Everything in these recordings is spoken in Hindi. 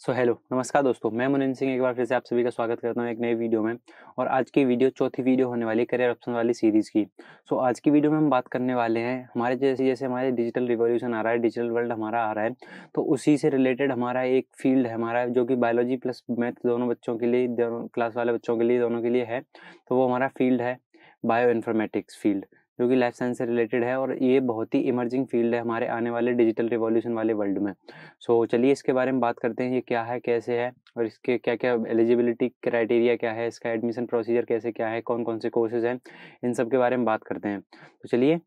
सो हेलो नमस्कार दोस्तों मैं मुनिंद सिंह एक बार फिर से आप सभी का स्वागत करता हूं एक नए वीडियो में और आज की वीडियो चौथी वीडियो होने वाली करियर ऑप्शन वाली सीरीज़ की सो so, आज की वीडियो में हम बात करने वाले हैं हमारे जैसे जैसे हमारे डिजिटल रिवोल्यूशन आ रहा है डिजिटल वर्ल्ड हमारा आ रहा है तो उसी से रिलेटेड हमारा एक फील्ड है हमारा जो कि बायोलॉजी प्लस मैथ दोनों बच्चों के लिए दोनों क्लास वाले बच्चों के लिए दोनों के लिए है तो वो हमारा फील्ड है बायो इन्फॉर्मेटिक्स फील्ड जो कि लाइफ साइंस से रिलेटेड है और ये बहुत ही इमर्जिंग फील्ड है हमारे आने वाले डिजिटल रिवॉल्यूशन वाले वर्ल्ड में सो so, चलिए इसके बारे में बात करते हैं ये क्या है कैसे है और इसके क्या क्या एलिजिबिलिटी क्राइटेरिया क्या है इसका एडमिशन प्रोसीजर कैसे क्या है कौन कौन से कोर्सेज हैं इन सब के बारे में बात करते हैं तो चलिए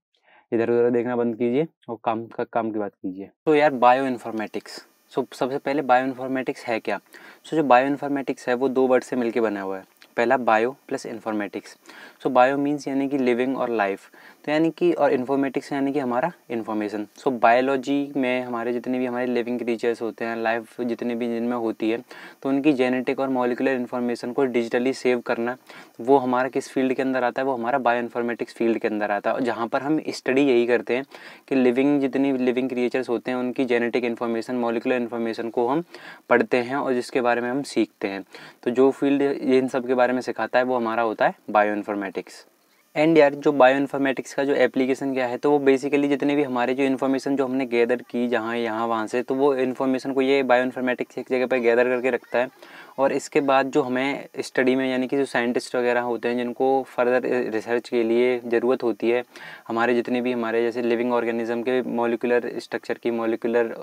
इधर उधर देखना बंद कीजिए और काम का काम की बात कीजिए तो यार बायो इन्फॉर्मेटिक्स सो सबसे पहले बायो इन्फॉर्मेटिक्स है क्या सो so, जो बायो इन्फॉर्मेटिक्स है वो दो वर्ड से मिलकर बना हुआ है पहला bio plus informatics so bio means यानी कि लिविंग और लाइफ तो यानी कि और इन्फॉर्मेटिक्स यानी कि हमारा इन्फॉर्मेशन सो बायोलॉजी में हमारे जितने भी हमारे लिविंग क्रीचर्स होते हैं लाइफ जितने भी जिनमें होती है तो उनकी जेनेटिक और मोलिकुलर इन्फॉर्मेशन को डिजिटली सेव करना वो हमारा किस फील्ड के अंदर आता है वो हमारा बायो इन्फॉर्मेटिक्स फील्ड के अंदर आता है और जहाँ पर हम स्टडी यही करते हैं कि लिविंग जितनी लिविंग क्रिएचर्स होते हैं उनकी जेनेटिक इन्फॉर्मेशन मोलिकुलर इन्फॉर्मेशन को हम पढ़ते हैं और जिसके बारे में हम सीखते हैं तो जो फील्ड इन सब के बारे में सिखाता है वो हमारा होता है बायो इन्फॉर्मेटिक्स एंड यार जो बायो इन्फॉर्मेटिक्स का जो एप्लीकेशन क्या है तो वो बेसिकली जितने भी हमारे जो इन्फॉर्मेशन जो हमने गैदर की जहाँ यहाँ वहाँ से तो वो इन्फॉर्मेशन को ये बायो इन्फॉर्मेटिक्स एक जगह पर गैदर करके रखता है और इसके बाद जो हमें स्टडी में यानी कि जो साइंटिस्ट वगैरह होते हैं जिनको फर्दर रिसर्च के लिए ज़रूरत होती है हमारे जितने भी हमारे जैसे लिविंग ऑर्गेनिज्म के मोलिकुलर स्ट्रक्चर की मोलिकुलर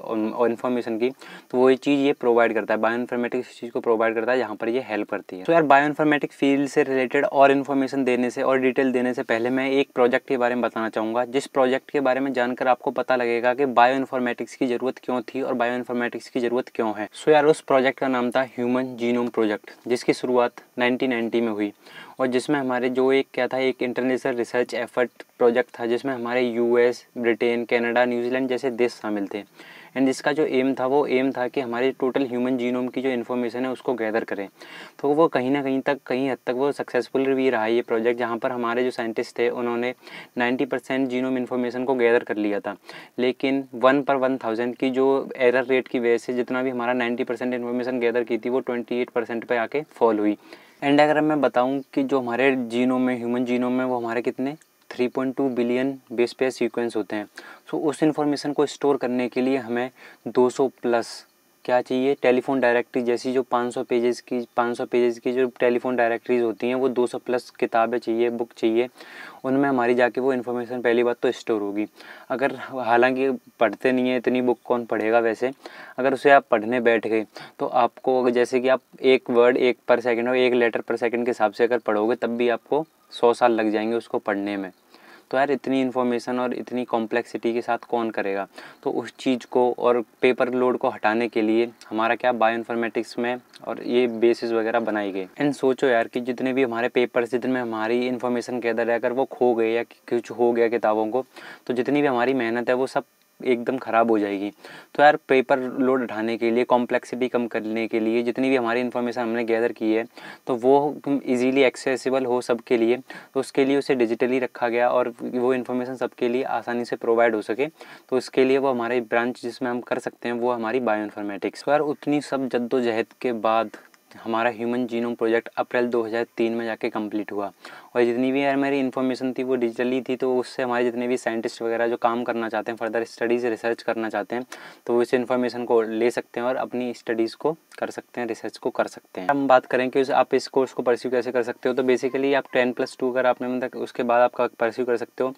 इन्फॉर्मेशन um, की तो वही चीज़ ये प्रोवाइड करता है बायो इन्फॉर्मेटिक्स चीज़ को प्रोवाइड करता है यहाँ पर ये हेल्प करती है तो यार बायो इन्फॉर्मेटिक फील्ड से रिलेटेड और इन्फॉर्मेशन देने से और डिटेल देने से पहले मैं एक प्रोजेक्ट के बारे में बताना चाहूँगा जिस प्रोजेक्ट के बारे में जानकर आपको पता लगेगा कि बायो इन्फॉर्मेटिक्स की ज़रूरत क्यों थी और बायो इन्फॉर्मेटिक्स की ज़रूरत क्यों है सो यार उस प्रोजेक्ट का नाम था ह्यूमन जी जीनोम प्रोजेक्ट जिसकी शुरुआत 1990 में हुई और जिसमें हमारे जो एक क्या था एक इंटरनेशनल रिसर्च एफर्ट प्रोजेक्ट था जिसमें हमारे यूएस ब्रिटेन कनाडा न्यूजीलैंड जैसे देश शामिल थे एंड इसका जो एम था वो एम था कि हमारे टोटल ह्यूमन जीनोम की जो इन्फॉर्मेशन है उसको गैदर करें तो वो कहीं ना कहीं तक कहीं हद तक वो सक्सेसफुल भी रहा ये प्रोजेक्ट जहाँ पर हमारे जो साइंटिस्ट थे उन्होंने नाइन्टी परसेंट जीनोम इन्फॉर्मेशन को गैदर कर लिया था लेकिन वन पर वन थाउजेंड की जो एरर रेट की वजह से जितना भी हमारा नाइन्टी परसेंट इन्फॉर्मेशन गैदर की थी वो ट्वेंटी एट परसेंट पर आके फॉल हुई एंड अगर मैं बताऊं कि जो हमारे जीनोम में ह्यूमन जीनोम में वो हमारे कितने 3.2 बिलियन बेस पेयर सीक्वेंस होते हैं सो so, उस इन्फॉर्मेशन को स्टोर करने के लिए हमें 200 प्लस क्या चाहिए टेलीफोन डायरेक्टरी जैसी जो 500 पेजेस की 500 पेजेस की जो टेलीफोन डायरेक्टरीज होती हैं वो 200 प्लस किताबें चाहिए बुक चाहिए उनमें हमारी जाके वो इन्फॉर्मेशन पहली बात तो स्टोर होगी अगर हालांकि पढ़ते नहीं हैं इतनी बुक कौन पढ़ेगा वैसे अगर उसे आप पढ़ने बैठ गए तो आपको अगर जैसे कि आप एक वर्ड एक पर सेकेंड और एक लेटर पर सेकेंड के हिसाब से अगर पढ़ोगे तब भी आपको सौ साल लग जाएंगे उसको पढ़ने में तो यार इतनी इन्फॉर्मेशन और इतनी कॉम्प्लेक्सिटी के साथ कौन करेगा तो उस चीज़ को और पेपर लोड को हटाने के लिए हमारा क्या बायो इन्फॉर्मेटिक्स में और ये बेसिस वगैरह बनाई गई एंड सोचो यार कि जितने भी हमारे पेपर्स जितने हमारी इन्फॉर्मेशन गैदर है अगर वो खो गए या कुछ हो गया किताबों को तो जितनी भी हमारी मेहनत है वो सब एकदम ख़राब हो जाएगी तो यार पेपर लोड उठाने के लिए कॉम्प्लेक्सिटी कम करने के लिए जितनी भी हमारी इन्फॉर्मेशन हमने गैदर की है तो वो इजीली एक्सेसिबल हो सबके लिए तो उसके लिए उसे डिजिटली रखा गया और वो इन्फॉर्मेशन सबके लिए आसानी से प्रोवाइड हो सके तो उसके लिए वो हमारे ब्रांच जिसमें हम कर सकते हैं वो हमारी बायो तो इन्फॉर्मेटिक्स यार उतनी सब जद्दोजहद के बाद हमारा ह्यूमन जीनोम प्रोजेक्ट अप्रैल 2003 में जाके कंप्लीट हुआ और जितनी भी यार मेरी इन्फॉर्मेशन थी वो डिजिटली थी तो उससे हमारे जितने भी साइंटिस्ट वगैरह जो काम करना चाहते हैं फर्दर स्टडीज़ रिसर्च करना चाहते हैं तो वो इस इन्फॉर्मेशन को ले सकते हैं और अपनी स्टडीज़ को कर सकते हैं रिसर्च को कर सकते हैं हम बात करें कि आप इस कोर्स को परस्यू कैसे कर सकते हो तो बेसिकली आप टेन प्लस टू अगर आपने मतलब उसके बाद आपका परस्यू कर सकते हो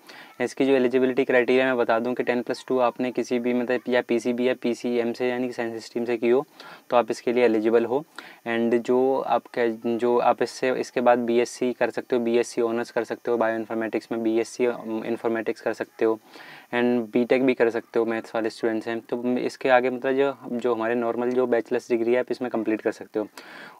इसकी जो एलिजिबिलिटी क्राइटेरिया मैं बता दूँ कि टेन प्लस टू आपने किसी भी मतलब या पी या पी से यानी कि साइंस स्ट्रीम से की हो तो आप इसके लिए एलिजिबल हो एंड एंड जो आप जो आप इससे इसके बाद बीएससी कर सकते हो बीएससी ऑनर्स कर सकते हो बायो इन्फॉर्मेटिक्स में बीएससी इन्फॉर्मेटिक्स um, कर सकते हो एंड बी टेक भी कर सकते हो मैथ्स वाले स्टूडेंट्स हैं तो इसके आगे मतलब जो जो हमारे नॉर्मल जो बैचलर्स डिग्री है आप इसमें कंप्लीट कर सकते हो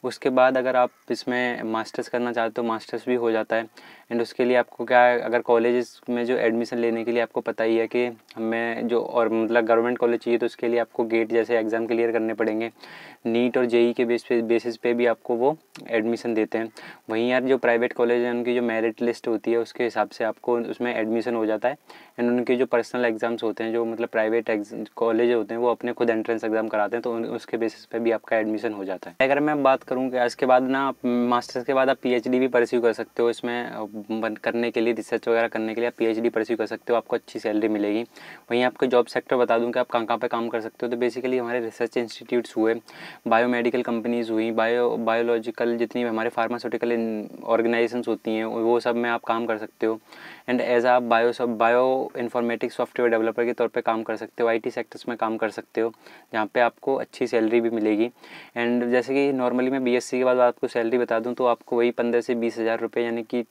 उसके बाद अगर आप इसमें मास्टर्स करना चाहते हो मास्टर्स भी हो जाता है एंड उसके लिए आपको क्या है अगर कॉलेज में जो एडमिशन लेने के लिए आपको पता ही है कि हमें जो और मतलब गवर्नमेंट कॉलेज चाहिए तो उसके लिए आपको गेट जैसे एग्ज़ाम क्लियर करने पड़ेंगे नीट और जेई e के बेस पे बेसिस पे भी आपको वो एडमिशन देते हैं वहीं यार जो प्राइवेट कॉलेज हैं उनकी जो मेरिट लिस्ट होती है उसके हिसाब से आपको उसमें एडमिशन हो जाता है एंड उनके जो पर्सनल एग्ज़ाम्स होते हैं जो मतलब प्राइवेट कॉलेज होते हैं वो अपने खुद एंट्रेंस एग्ज़ाम कराते हैं तो उसके बेसिस पे भी आपका एडमिशन हो जाता है अगर मैं बात करूँ कि इसके बाद ना आप मास्टर्स के बाद आप पी भी परस्यू कर सकते हो इसमें करने के लिए रिसर्च वगैरह करने के लिए आप डी परस्यू कर सकते हो आपको अच्छी सैलरी मिलेगी वहीं आपको जॉब सेक्टर बता दूँ कि आप कहाँ कहाँ पर काम कर सकते हो तो बेसिकली हमारे रिसर्च इंस्टीट्यूट्स हुए बायोमेडिकल कंपनीज़ हुई बायो बायोलॉजिकल जितनी हमारे फार्मास्यूटिकल ऑर्गेनाइजेशन होती हैं वो सब में आप काम कर सकते हो एंड एज आप बायो सब बायो इन्फॉर्मेटिक्स एक सॉफ्टवेयर डेवलपर के तौर पे काम कर सकते हो आईटी सेक्टर्स में काम कर सकते हो जहाँ पे आपको अच्छी सैलरी भी मिलेगी एंड जैसे कि नॉर्मली मैं बीएससी के बाद आपको सैलरी बता दूँ तो आपको वही पंद्रह से बीस हज़ार रुपये यानी कि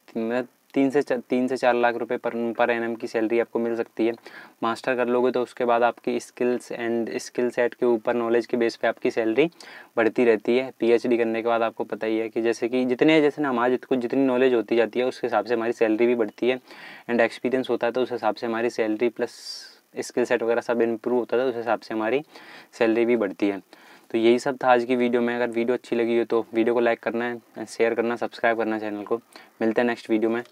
तीन से तीन से चार लाख रुपए पर पर एन की सैलरी आपको मिल सकती है मास्टर कर लोगे तो उसके बाद आपकी स्किल्स एंड स्किल सेट के ऊपर नॉलेज के बेस पे आपकी सैलरी बढ़ती रहती है पीएचडी करने के बाद आपको पता ही है कि जैसे कि जितने जैसे ना हमारे को जितनी नॉलेज होती जाती है उसके हिसाब से हमारी सैलरी भी बढ़ती है एंड एक्सपीरियंस होता है तो उस हिसाब से हमारी सैलरी प्लस स्किल सेट वगैरह सब इम्प्रूव होता है तो उस हिसाब से हमारी सैलरी भी बढ़ती है तो यही सब था आज की वीडियो में अगर वीडियो अच्छी लगी हो तो वीडियो को लाइक करना है शेयर करना सब्सक्राइब करना चैनल को मिलते हैं नेक्स्ट वीडियो में